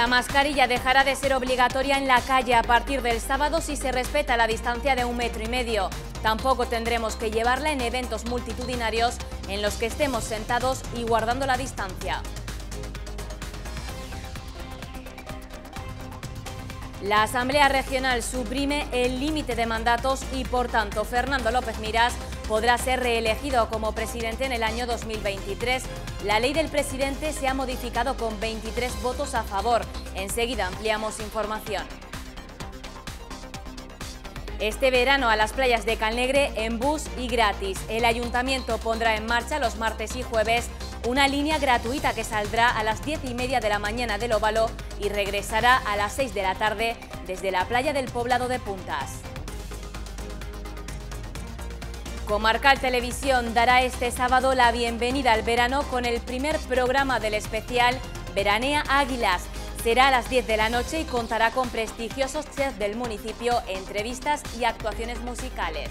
La mascarilla dejará de ser obligatoria en la calle a partir del sábado si se respeta la distancia de un metro y medio. Tampoco tendremos que llevarla en eventos multitudinarios en los que estemos sentados y guardando la distancia. La Asamblea Regional suprime el límite de mandatos y, por tanto, Fernando López Miras podrá ser reelegido como presidente en el año 2023. La ley del presidente se ha modificado con 23 votos a favor. Enseguida ampliamos información. Este verano a las playas de Calnegre en bus y gratis. El ayuntamiento pondrá en marcha los martes y jueves una línea gratuita que saldrá a las 10 y media de la mañana del Óvalo y regresará a las 6 de la tarde desde la playa del poblado de Puntas. Comarcal Televisión dará este sábado la bienvenida al verano con el primer programa del especial Veranea Águilas. Será a las 10 de la noche y contará con prestigiosos chefs del municipio, entrevistas y actuaciones musicales.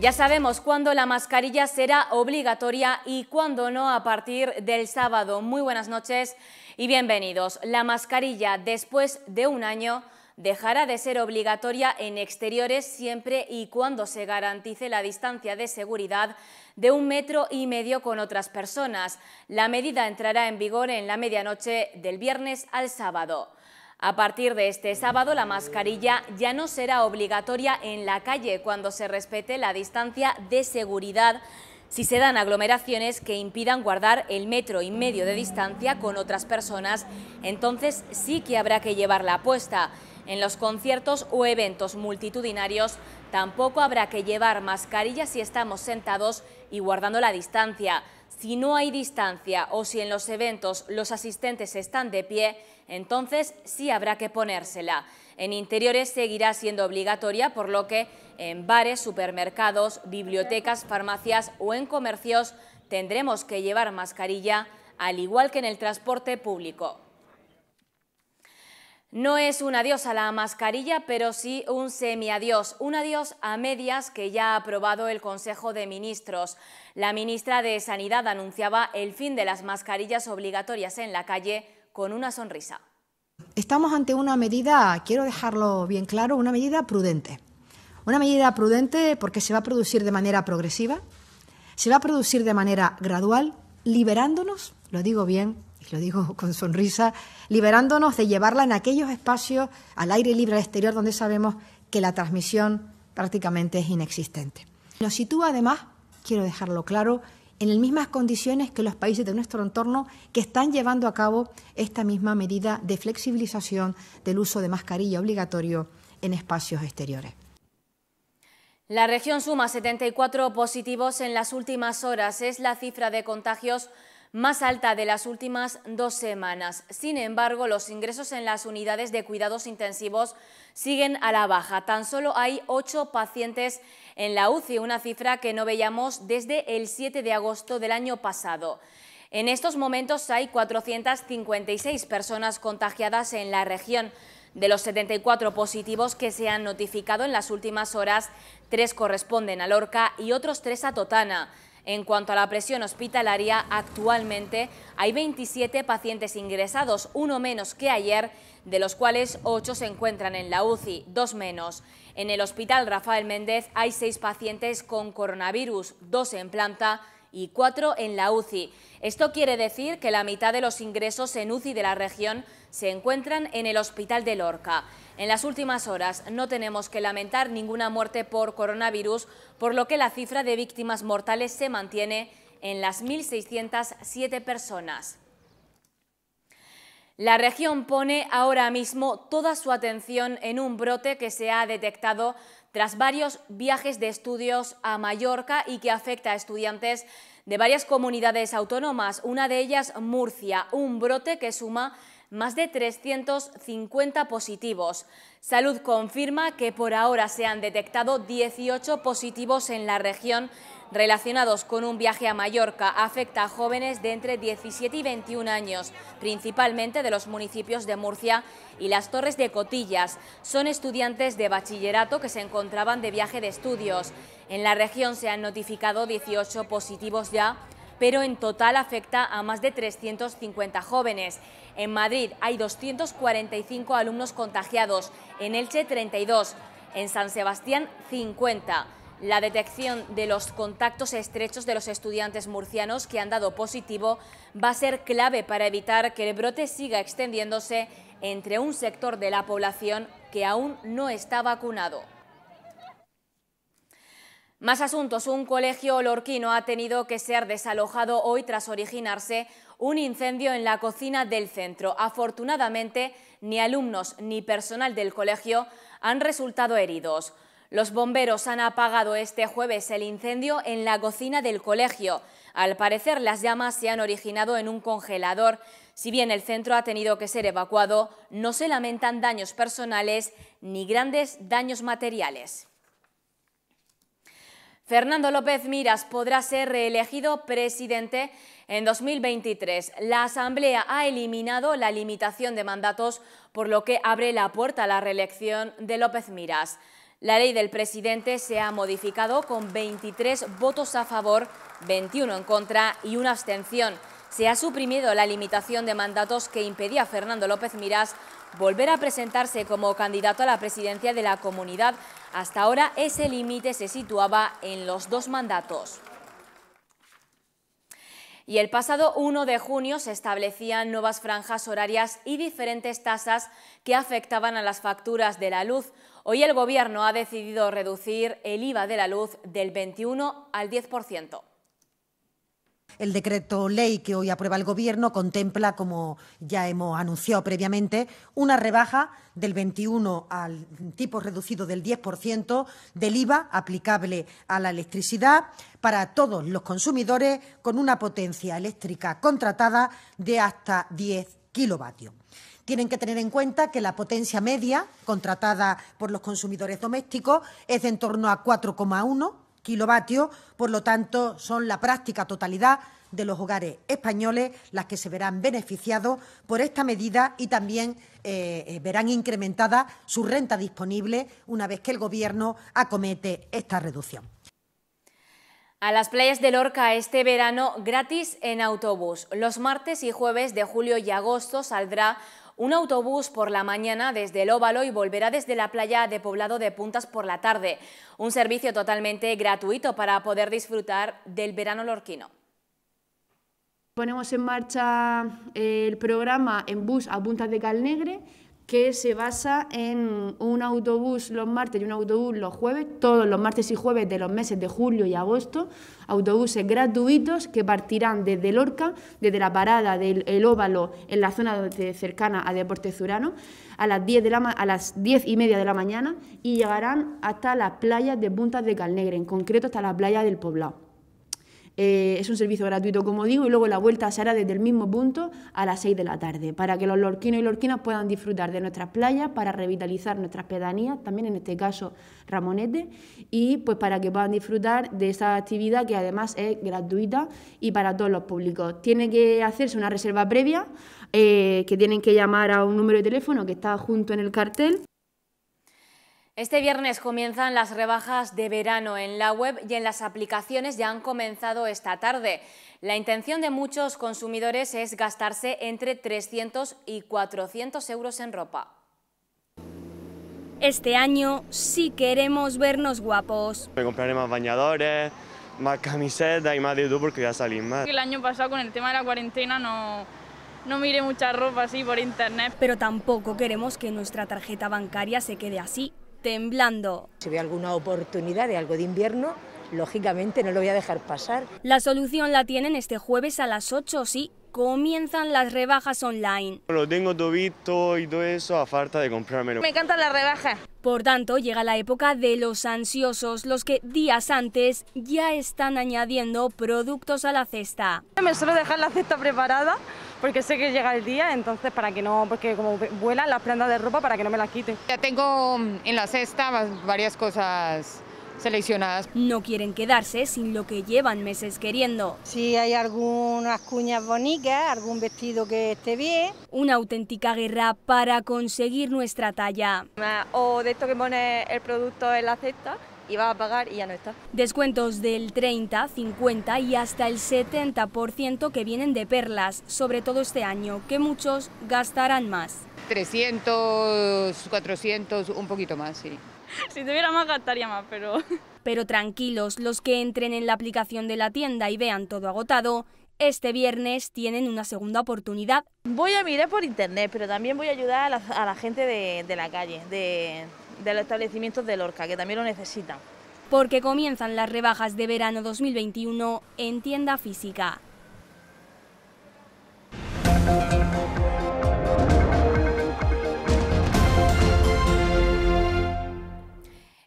Ya sabemos cuándo la mascarilla será obligatoria y cuándo no a partir del sábado. Muy buenas noches y bienvenidos. La mascarilla después de un año dejará de ser obligatoria en exteriores siempre y cuando se garantice la distancia de seguridad de un metro y medio con otras personas. La medida entrará en vigor en la medianoche del viernes al sábado. A partir de este sábado, la mascarilla ya no será obligatoria en la calle cuando se respete la distancia de seguridad si se dan aglomeraciones que impidan guardar el metro y medio de distancia con otras personas, entonces sí que habrá que llevarla puesta. En los conciertos o eventos multitudinarios tampoco habrá que llevar mascarilla si estamos sentados y guardando la distancia. Si no hay distancia o si en los eventos los asistentes están de pie, entonces sí habrá que ponérsela. En interiores seguirá siendo obligatoria, por lo que en bares, supermercados, bibliotecas, farmacias o en comercios tendremos que llevar mascarilla, al igual que en el transporte público. No es un adiós a la mascarilla, pero sí un semiadiós, un adiós a medias que ya ha aprobado el Consejo de Ministros. La ministra de Sanidad anunciaba el fin de las mascarillas obligatorias en la calle con una sonrisa. Estamos ante una medida, quiero dejarlo bien claro, una medida prudente. Una medida prudente porque se va a producir de manera progresiva, se va a producir de manera gradual, liberándonos, lo digo bien, lo digo con sonrisa, liberándonos de llevarla en aquellos espacios al aire libre, al exterior, donde sabemos que la transmisión prácticamente es inexistente. Nos sitúa además, quiero dejarlo claro, en las mismas condiciones que los países de nuestro entorno que están llevando a cabo esta misma medida de flexibilización del uso de mascarilla obligatorio en espacios exteriores. La región suma 74 positivos en las últimas horas. Es la cifra de contagios más alta de las últimas dos semanas. Sin embargo, los ingresos en las unidades de cuidados intensivos siguen a la baja. Tan solo hay ocho pacientes en la UCI, una cifra que no veíamos desde el 7 de agosto del año pasado. En estos momentos hay 456 personas contagiadas en la región. De los 74 positivos que se han notificado en las últimas horas, tres corresponden a Lorca y otros tres a Totana. En cuanto a la presión hospitalaria, actualmente hay 27 pacientes ingresados, uno menos que ayer, de los cuales 8 se encuentran en la UCI, dos menos. En el hospital Rafael Méndez hay 6 pacientes con coronavirus, 2 en planta y 4 en la UCI. Esto quiere decir que la mitad de los ingresos en UCI de la región se encuentran en el hospital de Lorca. En las últimas horas no tenemos que lamentar ninguna muerte por coronavirus, por lo que la cifra de víctimas mortales se mantiene en las 1.607 personas. La región pone ahora mismo toda su atención en un brote que se ha detectado tras varios viajes de estudios a Mallorca y que afecta a estudiantes de varias comunidades autónomas, una de ellas Murcia, un brote que suma más de 350 positivos. Salud confirma que por ahora se han detectado 18 positivos en la región relacionados con un viaje a Mallorca. Afecta a jóvenes de entre 17 y 21 años, principalmente de los municipios de Murcia y las Torres de Cotillas. Son estudiantes de bachillerato que se encontraban de viaje de estudios. En la región se han notificado 18 positivos ya pero en total afecta a más de 350 jóvenes. En Madrid hay 245 alumnos contagiados, en Elche 32, en San Sebastián 50. La detección de los contactos estrechos de los estudiantes murcianos que han dado positivo va a ser clave para evitar que el brote siga extendiéndose entre un sector de la población que aún no está vacunado. Más asuntos. Un colegio olorquino ha tenido que ser desalojado hoy tras originarse un incendio en la cocina del centro. Afortunadamente, ni alumnos ni personal del colegio han resultado heridos. Los bomberos han apagado este jueves el incendio en la cocina del colegio. Al parecer, las llamas se han originado en un congelador. Si bien el centro ha tenido que ser evacuado, no se lamentan daños personales ni grandes daños materiales. Fernando López Miras podrá ser reelegido presidente en 2023. La Asamblea ha eliminado la limitación de mandatos, por lo que abre la puerta a la reelección de López Miras. La ley del presidente se ha modificado con 23 votos a favor, 21 en contra y una abstención. Se ha suprimido la limitación de mandatos que impedía a Fernando López Miras volver a presentarse como candidato a la presidencia de la comunidad. Hasta ahora ese límite se situaba en los dos mandatos. Y el pasado 1 de junio se establecían nuevas franjas horarias y diferentes tasas que afectaban a las facturas de la luz. Hoy el Gobierno ha decidido reducir el IVA de la luz del 21 al 10%. El decreto ley que hoy aprueba el Gobierno contempla, como ya hemos anunciado previamente, una rebaja del 21 al tipo reducido del 10% del IVA aplicable a la electricidad para todos los consumidores con una potencia eléctrica contratada de hasta 10 kilovatios. Tienen que tener en cuenta que la potencia media contratada por los consumidores domésticos es en torno a 4,1 kilovatios. Por lo tanto, son la práctica totalidad de los hogares españoles las que se verán beneficiados por esta medida y también eh, eh, verán incrementada su renta disponible una vez que el Gobierno acomete esta reducción. A las playas de Lorca este verano gratis en autobús. Los martes y jueves de julio y agosto saldrá un autobús por la mañana desde el Óvalo y volverá desde la playa de Poblado de Puntas por la tarde. Un servicio totalmente gratuito para poder disfrutar del verano lorquino. Ponemos en marcha el programa en bus a Puntas de Calnegre que se basa en un autobús los martes y un autobús los jueves, todos los martes y jueves de los meses de julio y agosto, autobuses gratuitos que partirán desde Lorca, desde la parada del óvalo en la zona cercana a Deporte Zurano, a las, 10 de la, a las y media de la mañana y llegarán hasta las playas de Puntas de Calnegre, en concreto hasta la playa del Poblado. Eh, es un servicio gratuito, como digo, y luego la vuelta se hará desde el mismo punto a las 6 de la tarde, para que los lorquinos y lorquinas puedan disfrutar de nuestras playas, para revitalizar nuestras pedanías, también en este caso Ramonete, y pues para que puedan disfrutar de esa actividad que además es gratuita y para todos los públicos. Tiene que hacerse una reserva previa, eh, que tienen que llamar a un número de teléfono que está junto en el cartel. Este viernes comienzan las rebajas de verano en la web y en las aplicaciones ya han comenzado esta tarde. La intención de muchos consumidores es gastarse entre 300 y 400 euros en ropa. Este año sí queremos vernos guapos. Me compraré más bañadores, más camisetas y más de YouTube porque ya salí más. El año pasado con el tema de la cuarentena no, no miré mucha ropa así por internet. Pero tampoco queremos que nuestra tarjeta bancaria se quede así temblando. Si ve alguna oportunidad de algo de invierno, lógicamente no lo voy a dejar pasar. La solución la tienen este jueves a las 8, sí, comienzan las rebajas online. Lo tengo todo visto y todo eso a falta de comprármelo. Me encantan las rebajas. Por tanto, llega la época de los ansiosos, los que días antes ya están añadiendo productos a la cesta. Me suelo dejar la cesta preparada porque sé que llega el día, entonces para que no, porque como vuelan las prendas de ropa para que no me las quite. Ya tengo en la cesta varias cosas seleccionadas. No quieren quedarse sin lo que llevan meses queriendo. Si hay algunas cuñas bonitas, algún vestido que esté bien. Una auténtica guerra para conseguir nuestra talla. O de esto que pone el producto en la cesta, iba a pagar y ya no está. Descuentos del 30, 50 y hasta el 70% que vienen de perlas, sobre todo este año, que muchos gastarán más. 300, 400, un poquito más, sí. Si tuviera más gastaría más, pero... Pero tranquilos, los que entren en la aplicación de la tienda y vean todo agotado, este viernes tienen una segunda oportunidad. Voy a mirar por internet, pero también voy a ayudar a la, gente de la calle, de, de los establecimientos de Lorca, que también lo necesitan. Porque comienzan las rebajas de verano 2021 en tienda física.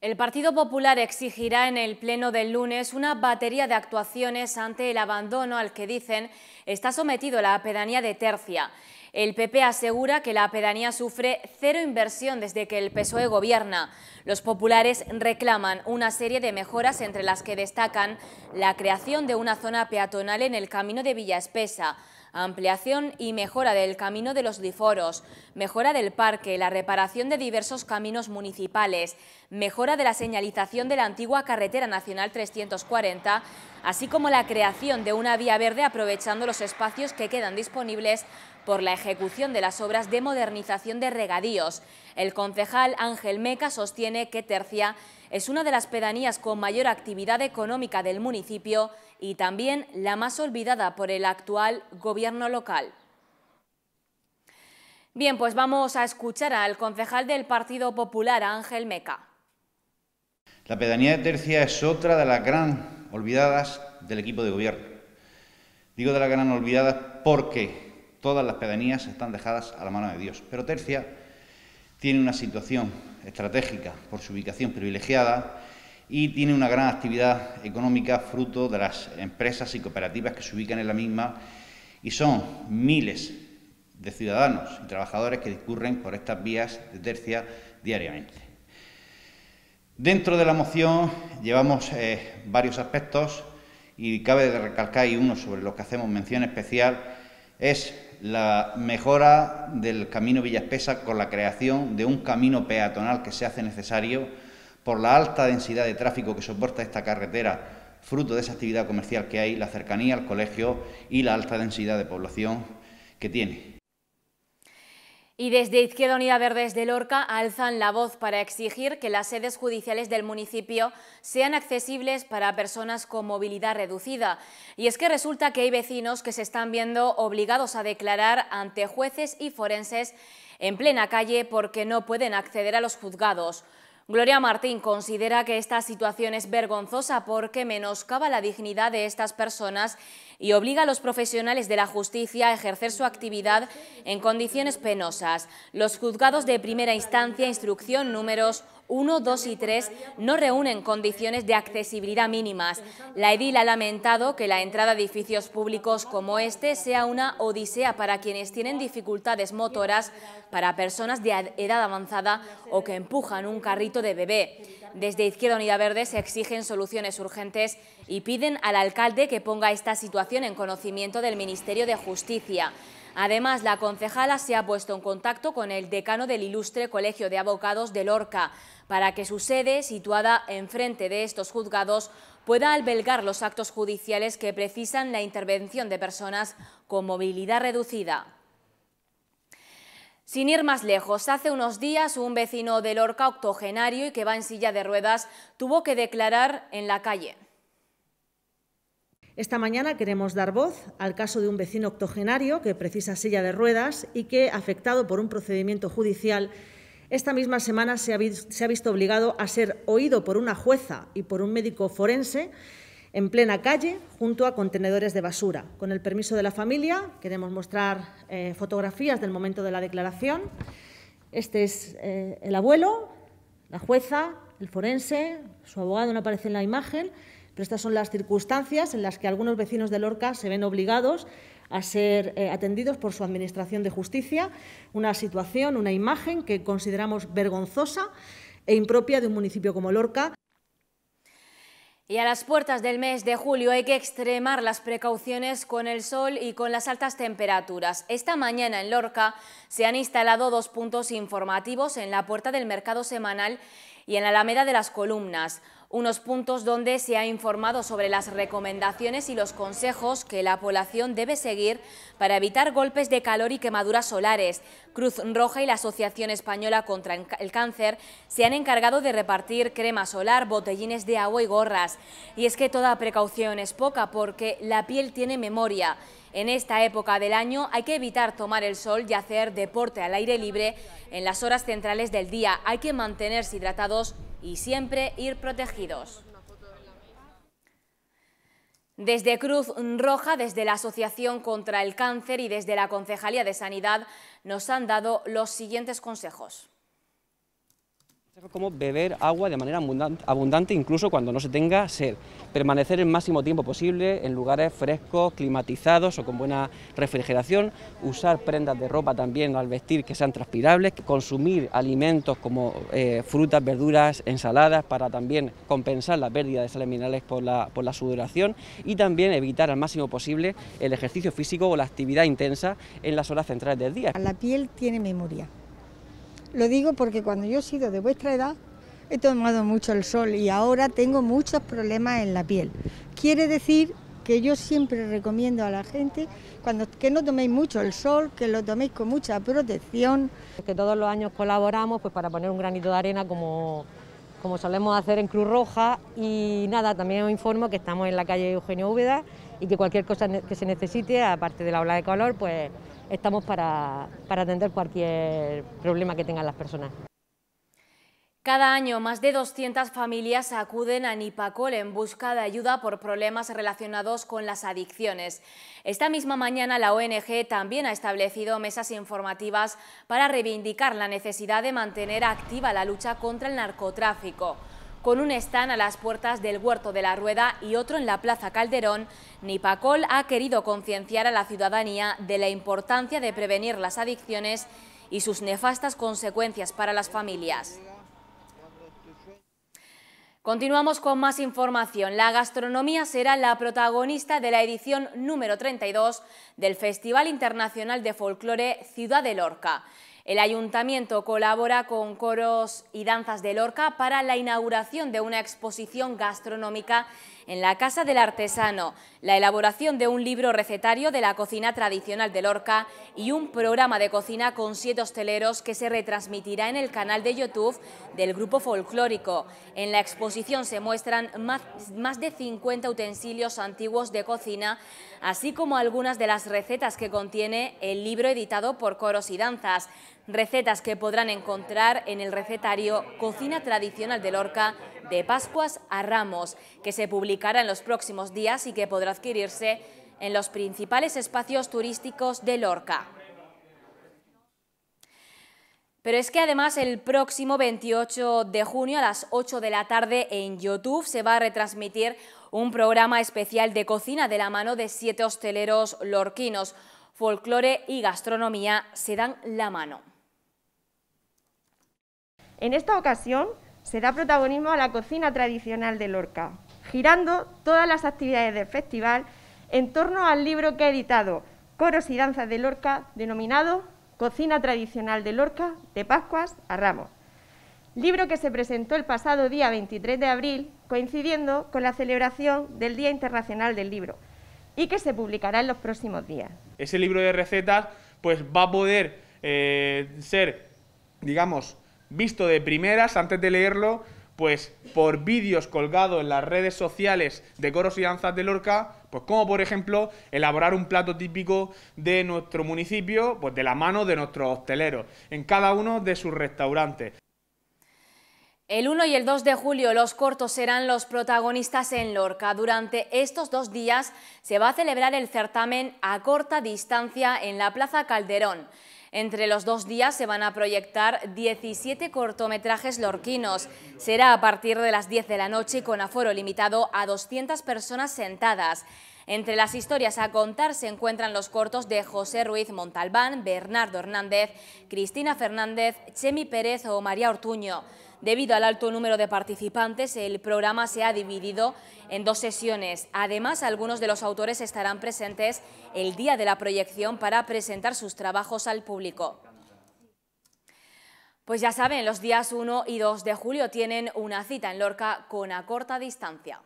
El Partido Popular exigirá en el Pleno del lunes una batería de actuaciones ante el abandono al que dicen está sometido la pedanía de Tercia. El PP asegura que la pedanía sufre cero inversión desde que el PSOE gobierna. Los populares reclaman una serie de mejoras entre las que destacan la creación de una zona peatonal en el camino de Villa Espesa, ampliación y mejora del camino de los diforos, mejora del parque, la reparación de diversos caminos municipales, mejora de la señalización de la antigua carretera nacional 340, así como la creación de una vía verde aprovechando los espacios que quedan disponibles por la ejecución de las obras de modernización de regadíos. El concejal Ángel Meca sostiene que Tercia es una de las pedanías con mayor actividad económica del municipio y también la más olvidada por el actual gobierno local. Bien, pues vamos a escuchar al concejal del Partido Popular, Ángel Meca. La pedanía de Tercia es otra de las gran olvidadas del equipo de gobierno. Digo de las gran olvidadas porque todas las pedanías están dejadas a la mano de Dios, pero Tercia tiene una situación estratégica por su ubicación privilegiada y tiene una gran actividad económica fruto de las empresas y cooperativas que se ubican en la misma y son miles de ciudadanos y trabajadores que discurren por estas vías de tercia diariamente. Dentro de la moción llevamos eh, varios aspectos y cabe recalcar y uno sobre los que hacemos mención especial es la mejora del camino Espesa con la creación de un camino peatonal que se hace necesario por la alta densidad de tráfico que soporta esta carretera, fruto de esa actividad comercial que hay, la cercanía al colegio y la alta densidad de población que tiene. Y desde Izquierda Unida Verdes de Lorca alzan la voz para exigir que las sedes judiciales del municipio sean accesibles para personas con movilidad reducida. Y es que resulta que hay vecinos que se están viendo obligados a declarar ante jueces y forenses en plena calle porque no pueden acceder a los juzgados. Gloria Martín considera que esta situación es vergonzosa porque menoscaba la dignidad de estas personas y obliga a los profesionales de la justicia a ejercer su actividad en condiciones penosas. Los juzgados de primera instancia, instrucción números 1, 2 y 3 no reúnen condiciones de accesibilidad mínimas. La edil ha lamentado que la entrada a edificios públicos como este sea una odisea para quienes tienen dificultades motoras, para personas de edad avanzada o que empujan un carrito de bebé. Desde Izquierda Unida Verde se exigen soluciones urgentes y piden al alcalde que ponga esta situación en conocimiento del Ministerio de Justicia. Además, la concejala se ha puesto en contacto con el decano del ilustre Colegio de Abogados de Lorca para que su sede, situada enfrente de estos juzgados, pueda albergar los actos judiciales que precisan la intervención de personas con movilidad reducida. Sin ir más lejos, hace unos días un vecino de Lorca, octogenario y que va en silla de ruedas, tuvo que declarar en la calle. Esta mañana queremos dar voz al caso de un vecino octogenario que precisa silla de ruedas y que, afectado por un procedimiento judicial, esta misma semana se ha, se ha visto obligado a ser oído por una jueza y por un médico forense en plena calle junto a contenedores de basura. Con el permiso de la familia, queremos mostrar eh, fotografías del momento de la declaración. Este es eh, el abuelo, la jueza, el forense, su abogado no aparece en la imagen, pero estas son las circunstancias en las que algunos vecinos de Lorca se ven obligados a ser eh, atendidos por su Administración de Justicia, una situación, una imagen que consideramos vergonzosa e impropia de un municipio como Lorca, y a las puertas del mes de julio hay que extremar las precauciones con el sol y con las altas temperaturas. Esta mañana en Lorca se han instalado dos puntos informativos en la puerta del mercado semanal y en la Alameda de las Columnas unos puntos donde se ha informado sobre las recomendaciones y los consejos que la población debe seguir para evitar golpes de calor y quemaduras solares. Cruz Roja y la Asociación Española contra el Cáncer se han encargado de repartir crema solar, botellines de agua y gorras. Y es que toda precaución es poca porque la piel tiene memoria. En esta época del año hay que evitar tomar el sol y hacer deporte al aire libre en las horas centrales del día. Hay que mantenerse hidratados y siempre ir protegidos. Desde Cruz Roja, desde la Asociación contra el Cáncer y desde la Concejalía de Sanidad nos han dado los siguientes consejos como beber agua de manera abundante incluso cuando no se tenga sed, permanecer el máximo tiempo posible en lugares frescos, climatizados o con buena refrigeración, usar prendas de ropa también al vestir que sean transpirables, consumir alimentos como eh, frutas, verduras, ensaladas para también compensar la pérdida de sales minerales por la, por la sudoración y también evitar al máximo posible el ejercicio físico o la actividad intensa en las horas centrales del día. La piel tiene memoria lo digo porque cuando yo he sido de vuestra edad, he tomado mucho el sol y ahora tengo muchos problemas en la piel. Quiere decir que yo siempre recomiendo a la gente cuando, que no toméis mucho el sol, que lo toméis con mucha protección. Que todos los años colaboramos pues, para poner un granito de arena como, como solemos hacer en Cruz Roja y nada, también os informo que estamos en la calle Eugenio Úbeda y que cualquier cosa que se necesite, aparte de la ola de color, pues estamos para, atender cualquier problema que tengan las personas. Cada año, más de 200 familias acuden a Nipacol en busca de ayuda por problemas relacionados con las adicciones. Esta misma mañana, la ONG también ha establecido mesas informativas para reivindicar la necesidad de mantener activa la lucha contra el narcotráfico con un stand a las puertas del Huerto de la Rueda y otro en la Plaza Calderón, Nipacol ha querido concienciar a la ciudadanía de la importancia de prevenir las adicciones y sus nefastas consecuencias para las familias. Continuamos con más información. La gastronomía será la protagonista de la edición número 32 del Festival Internacional de Folclore Ciudad de Lorca. El ayuntamiento colabora con coros y danzas de Lorca para la inauguración de una exposición gastronómica en la Casa del Artesano, la elaboración de un libro recetario de la cocina tradicional de Lorca y un programa de cocina con siete hosteleros que se retransmitirá en el canal de YouTube del grupo folclórico. En la exposición se muestran más, más de 50 utensilios antiguos de cocina, así como algunas de las recetas que contiene el libro editado por Coros y Danzas. Recetas que podrán encontrar en el recetario Cocina Tradicional de Lorca de Pascuas a Ramos, que se publicará en los próximos días y que podrá adquirirse en los principales espacios turísticos de Lorca. Pero es que además el próximo 28 de junio a las 8 de la tarde en YouTube se va a retransmitir un programa especial de cocina de la mano de siete hosteleros lorquinos. Folclore y gastronomía se dan la mano. En esta ocasión se da protagonismo a la cocina tradicional de Lorca, girando todas las actividades del festival en torno al libro que ha editado Coros y Danzas de Lorca, denominado Cocina Tradicional de Lorca, de Pascuas a Ramos. Libro que se presentó el pasado día 23 de abril, coincidiendo con la celebración del Día Internacional del Libro, y que se publicará en los próximos días. Ese libro de recetas pues va a poder eh, ser, digamos, visto de primeras antes de leerlo, pues por vídeos colgados en las redes sociales de coros y danzas de Lorca, pues como por ejemplo elaborar un plato típico de nuestro municipio, pues de la mano de nuestros hosteleros, en cada uno de sus restaurantes. El 1 y el 2 de julio los cortos serán los protagonistas en Lorca. Durante estos dos días se va a celebrar el certamen a corta distancia en la Plaza Calderón. Entre los dos días se van a proyectar 17 cortometrajes lorquinos. Será a partir de las 10 de la noche con aforo limitado a 200 personas sentadas. Entre las historias a contar se encuentran los cortos de José Ruiz Montalbán, Bernardo Hernández, Cristina Fernández, Chemi Pérez o María Ortuño. Debido al alto número de participantes, el programa se ha dividido en dos sesiones. Además, algunos de los autores estarán presentes el día de la proyección para presentar sus trabajos al público. Pues ya saben, los días 1 y 2 de julio tienen una cita en Lorca con a corta distancia.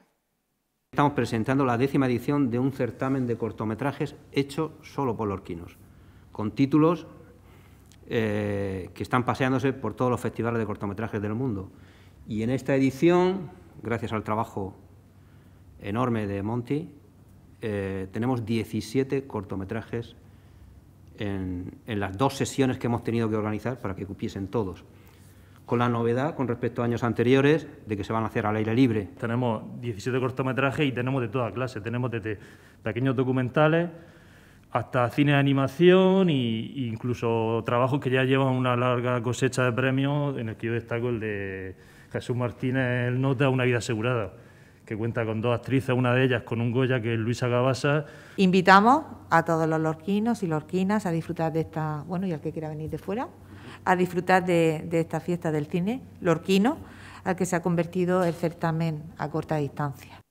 Estamos presentando la décima edición de un certamen de cortometrajes hecho solo por lorquinos, con títulos eh, que están paseándose por todos los festivales de cortometrajes del mundo. Y en esta edición, gracias al trabajo enorme de Monty, eh, tenemos 17 cortometrajes en, las dos sesiones que hemos tenido que organizar para que cupiesen todos. Con la novedad con respecto a años anteriores de que se van a hacer al aire libre. Tenemos 17 cortometrajes y tenemos de toda clase. Tenemos de pequeños documentales, hasta cine de animación e incluso trabajos que ya llevan una larga cosecha de premios, en el que yo destaco el de Jesús Martínez El Nota, Una vida asegurada, que cuenta con dos actrices, una de ellas con un Goya que es Luisa Gabasa. Invitamos a todos los lorquinos y lorquinas a disfrutar de esta, bueno, y al que quiera venir de fuera, a disfrutar de, de esta fiesta del cine lorquino, al que se ha convertido el certamen a corta distancia.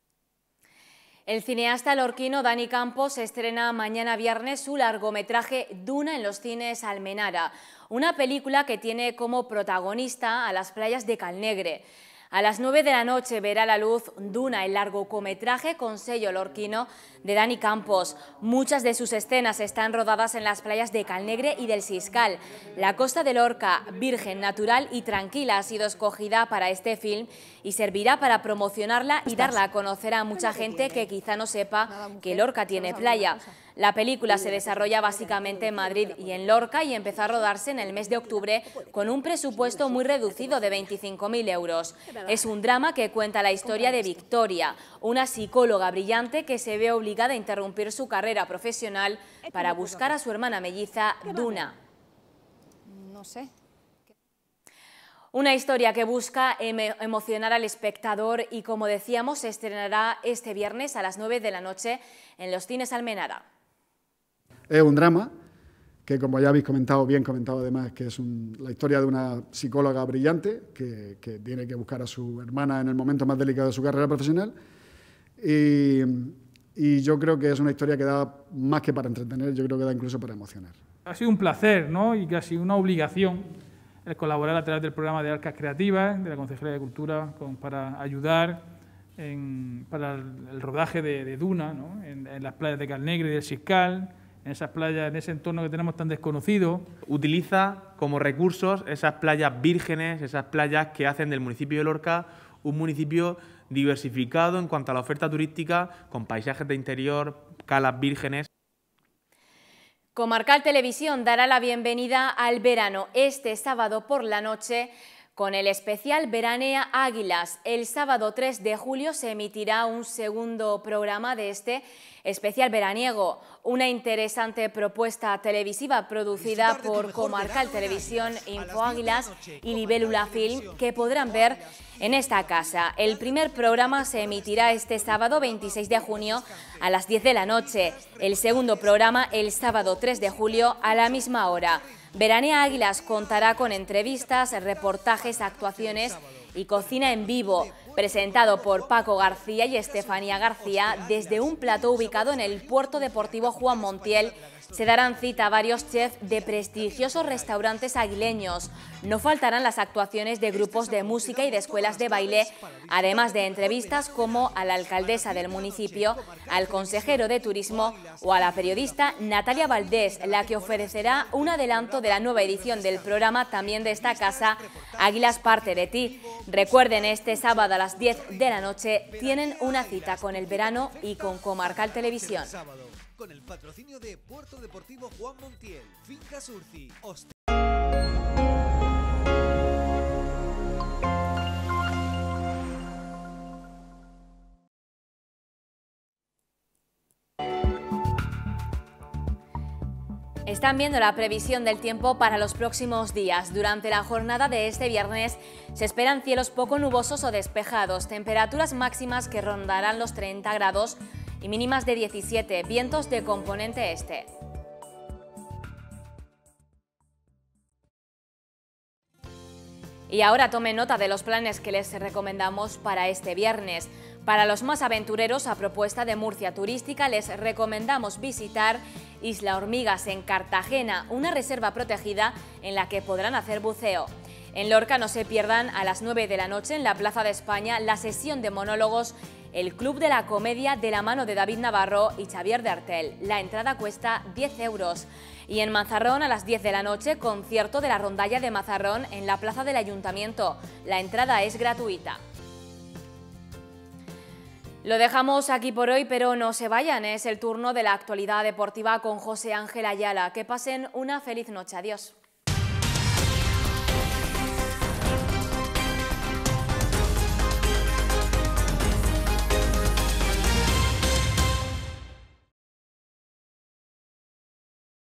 El cineasta lorquino Dani Campos estrena mañana viernes su largometraje Duna en los cines Almenara, una película que tiene como protagonista a las playas de Calnegre. A las 9 de la noche verá la luz Duna, el largometraje con sello lorquino de Dani Campos. Muchas de sus escenas están rodadas en las playas de Calnegre y del Siscal. La costa de Lorca, virgen, natural y tranquila, ha sido escogida para este film y servirá para promocionarla y darla a conocer a mucha gente que quizá no sepa que Lorca tiene playa. La película se desarrolla básicamente en Madrid y en Lorca y empezó a rodarse en el mes de octubre con un presupuesto muy reducido de 25.000 euros. Es un drama que cuenta la historia de Victoria, una psicóloga brillante que se ve obligada ...de interrumpir su carrera profesional para buscar a su hermana melliza, Duna. No sé. Una historia que busca em, emocionar al espectador y, como decíamos, se estrenará este viernes a las 9 de la noche en los cines Almenara. Es un drama que, como ya habéis comentado, bien comentado además, que es la historia de una psicóloga brillante que, que tiene que buscar a su hermana en el momento más delicado de su carrera profesional. Y, y yo creo que es una historia que da más que para entretener, yo creo que da incluso para emocionar. Ha sido un placer, ¿no? Y casi una obligación el colaborar a través del programa de Arcas Creativas de la concejalía de Cultura para ayudar en, para el, rodaje de, Duna, en, las playas de Calnegre y del Siscal, en esas playas, en ese entorno que tenemos tan desconocido. Utiliza como recursos esas playas vírgenes, esas playas que hacen del municipio de Lorca un municipio diversificado en cuanto a la oferta turística, con paisajes de interior, calas vírgenes. Comarcal Televisión dará la bienvenida al verano este sábado por la noche con el especial Veranea Águilas, el sábado 3 de julio se emitirá un segundo programa de este especial veraniego, una interesante propuesta televisiva producida por Comarcal Televisión, Info Águilas y Libélula Film que podrán ver en esta casa. El primer programa se emitirá este sábado 26 de junio a las 10 de la noche, el segundo programa el sábado 3 de julio a la misma hora. Veranea Águilas contará con entrevistas, reportajes, actuaciones y cocina en vivo, presentado por Paco García y Estefanía García desde un plato ubicado en el puerto deportivo Juan Montiel se darán cita a varios chefs de prestigiosos restaurantes aguileños. No faltarán las actuaciones de grupos de música y de escuelas de baile, además de entrevistas como a la alcaldesa del municipio, al consejero de turismo o a la periodista Natalia Valdés, la que ofrecerá un adelanto de la nueva edición del programa también de esta casa, Águilas Parte de Ti. Recuerden, este sábado a las 10 de la noche tienen una cita con el verano y con Comarcal Televisión con el patrocinio de Puerto Deportivo Juan Montiel, Finca Surci, Oste Están viendo la previsión del tiempo para los próximos días. Durante la jornada de este viernes se esperan cielos poco nubosos o despejados, temperaturas máximas que rondarán los 30 grados y mínimas de 17, vientos de componente este. Y ahora tome nota de los planes que les recomendamos para este viernes. Para los más aventureros, a propuesta de Murcia Turística, les recomendamos visitar Isla Hormigas en Cartagena, una reserva protegida en la que podrán hacer buceo. En Lorca no se pierdan a las 9 de la noche en la Plaza de España la sesión de monólogos el Club de la Comedia de la mano de David Navarro y Xavier de Artel. La entrada cuesta 10 euros. Y en Mazarrón, a las 10 de la noche, concierto de la rondalla de Mazarrón en la plaza del Ayuntamiento. La entrada es gratuita. Lo dejamos aquí por hoy, pero no se vayan. Es el turno de la actualidad deportiva con José Ángel Ayala. Que pasen una feliz noche. Adiós.